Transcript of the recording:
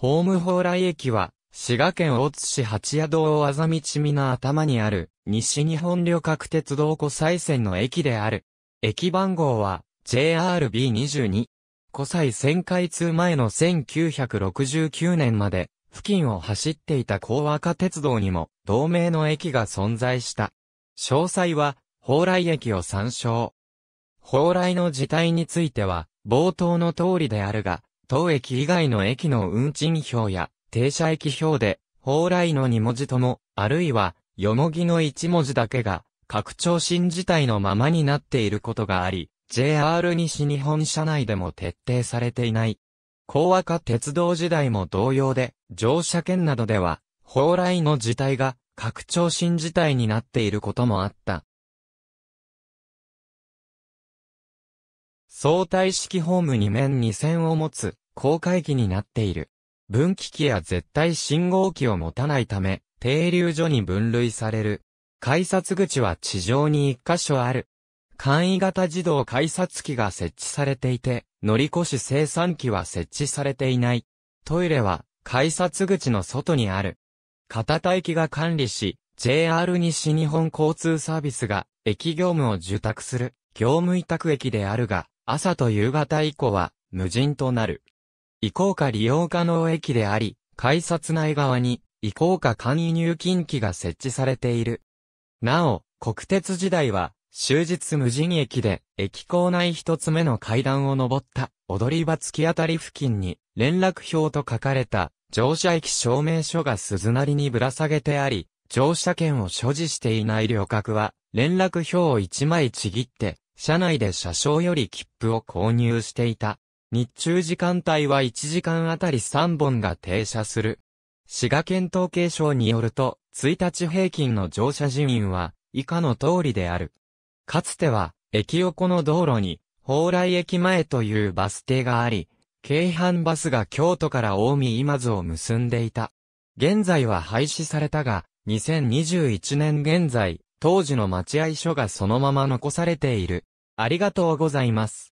ホーム蓬莱駅は、滋賀県大津市八谷道あざみちみの頭にある、西日本旅客鉄道湖西線の駅である。駅番号は、JRB22。湖西線開通前の1969年まで、付近を走っていた高和歌鉄道にも、同名の駅が存在した。詳細は、蓬莱駅を参照。蓬莱の事態については、冒頭の通りであるが、当駅以外の駅の運賃表や停車駅表で、蓬莱の2文字とも、あるいは、よもぎの1文字だけが、拡張新自体のままになっていることがあり、JR 西日本社内でも徹底されていない。高和化鉄道時代も同様で、乗車券などでは、蓬莱の自体が、拡張新自体になっていることもあった。相対式ホーム2面2線を持つ、公開機になっている。分岐器や絶対信号機を持たないため、停留所に分類される。改札口は地上に1箇所ある。簡易型自動改札機が設置されていて、乗り越し生産機は設置されていない。トイレは改札口の外にある。片待機が管理し、JR 西日本交通サービスが駅業務を受託する業務委託駅であるが、朝と夕方以降は無人となる。移行か利用可能駅であり、改札内側に移行か簡易入金機が設置されている。なお、国鉄時代は、終日無人駅で、駅構内一つ目の階段を登った、踊り場突き当たり付近に、連絡表と書かれた、乗車駅証明書が鈴なりにぶら下げてあり、乗車券を所持していない旅客は、連絡表を一枚ちぎって、車内で車掌より切符を購入していた。日中時間帯は1時間あたり3本が停車する。滋賀県統計省によると、1日平均の乗車人員は、以下の通りである。かつては、駅横の道路に、蓬莱駅前というバス停があり、京阪バスが京都から大見今津を結んでいた。現在は廃止されたが、2021年現在、当時の待合所がそのまま残されている。ありがとうございます。